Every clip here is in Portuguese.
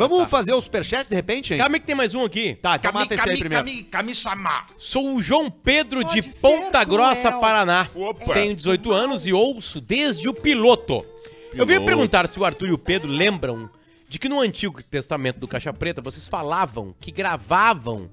Vamos então tá. fazer o superchat de repente, hein? Calma que tem mais um aqui. Tá, então mata esse aí primeiro. Cami, cami Sou o João Pedro Pode de Ponta Grossa, Paraná. Opa. Tenho 18 anos e ouço desde o piloto. piloto. Eu vim perguntar se o Arthur e o Pedro lembram de que no Antigo Testamento do Caixa Preta vocês falavam que gravavam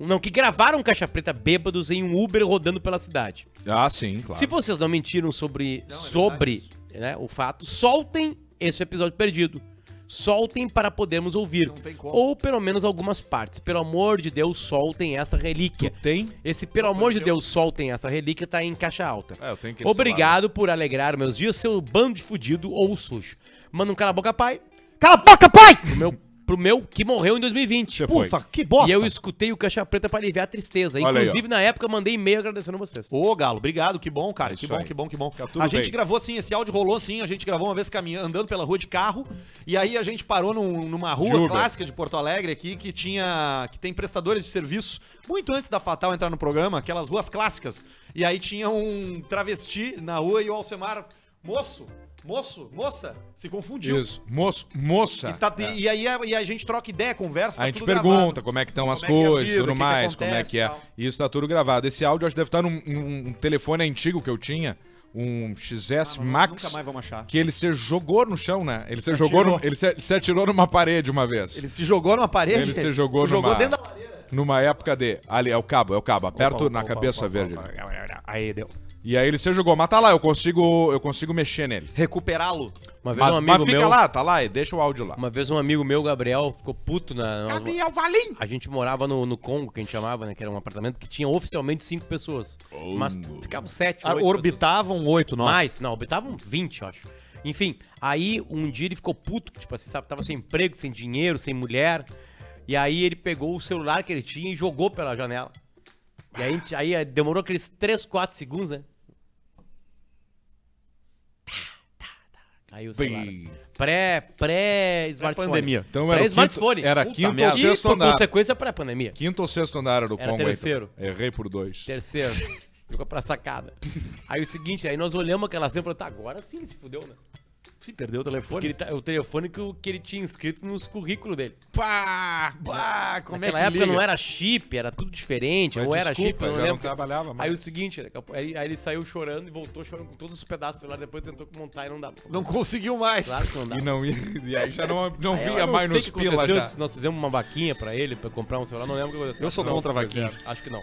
não, que gravaram Caixa Preta bêbados em um Uber rodando pela cidade. Ah, sim, claro. Se vocês não mentiram sobre, não, é sobre né, o fato, soltem esse episódio perdido soltem para podermos ouvir. Ou pelo menos algumas partes. Pelo amor de Deus, soltem essa relíquia. Tu tem? Esse pelo amor de Deus, soltem essa relíquia tá em caixa alta. É, eu tenho que Obrigado né? por alegrar meus dias, seu bando de fudido ou sujo. Manda um cala a boca, pai. Cala a boca, pai! O meu pro meu que morreu em 2020. Você Ufa, foi. que bosta! E eu escutei o Caixa Preta pra aliviar a tristeza. Olha Inclusive, aí, na época, mandei e-mail agradecendo vocês. Ô, Galo, obrigado, que bom, cara. É que, bom, que bom, que bom, que tá bom. a gente bem. gravou assim, esse áudio rolou assim, a gente gravou uma vez caminhando, andando pela rua de carro, e aí a gente parou num, numa rua Juba. clássica de Porto Alegre aqui, que tinha. que tem prestadores de serviço, muito antes da Fatal entrar no programa, aquelas ruas clássicas. E aí tinha um travesti na rua e o Alcemar, moço, Moço, moça, se confundiu. Isso, moço, moça. E, tá, é. e, aí a, e a gente troca ideia, conversa. Tá a gente pergunta gravado. como é que estão as é é coisas, tudo mais, como é que é. E isso tá tudo gravado. Esse áudio acho que deve estar tá num telefone antigo que eu tinha um XS ah, Max. Que ele se jogou no chão, né? Ele se, se jogou no, ele, se, ele se atirou numa parede uma vez. Ele se jogou numa parede? Ele se jogou, se numa, jogou dentro da parede. Numa época de. Ali, é o cabo, é o cabo. Aperto opa, na opa, cabeça verde. Aí deu. E aí ele se jogou, mas tá lá, eu consigo, eu consigo mexer nele. Recuperá-lo. Uma vez mas, um amigo mas fica meu, lá, tá lá, e deixa o áudio lá. Uma vez um amigo meu, Gabriel, ficou puto na. Gabriel Valim! A gente morava no, no Congo, que a gente chamava, né? Que era um apartamento que tinha oficialmente cinco pessoas. Congo. Mas ficavam sete, ah, oito Orbitavam pessoas. oito, não? Mais, não, orbitavam vinte, eu acho. Enfim, aí um dia ele ficou puto, tipo assim, sabe? Tava sem emprego, sem dinheiro, sem mulher. E aí ele pegou o celular que ele tinha e jogou pela janela. E aí, aí eh, demorou aqueles 3, 4 segundos, né? aí o assim, Pré, pré-smartphone. Pandemia. Então era pré-smartphone. Era quinto ou sexto andar. consequência é pré-pandemia. Quinto ou sexto andar era o era Congo. terceiro. Errei por dois. Terceiro. Jogou pra sacada. Aí o seguinte, aí nós olhamos aquela cena e falamos, tá, agora sim se fudeu, né? Sim, perdeu o telefone. Tá, o telefone que, que, ele tinha inscrito nos currículos dele. Pá! Pá! Como é Naquela é que época liga? não era chip, era tudo diferente. Mas ou desculpa, era chip, eu não, lembro. não trabalhava mais. Aí o seguinte, aí, aí, ele saiu chorando e voltou chorando com todos os pedaços lá, depois tentou montar e não dá Não conseguiu mais. Claro que não dá. E, não, e aí já não, não vinha não mais nos pila já. Nós fizemos uma vaquinha pra ele, pra comprar um celular, não lembro o que aconteceu. Eu sou não, contra a vaquinha. Acho que não.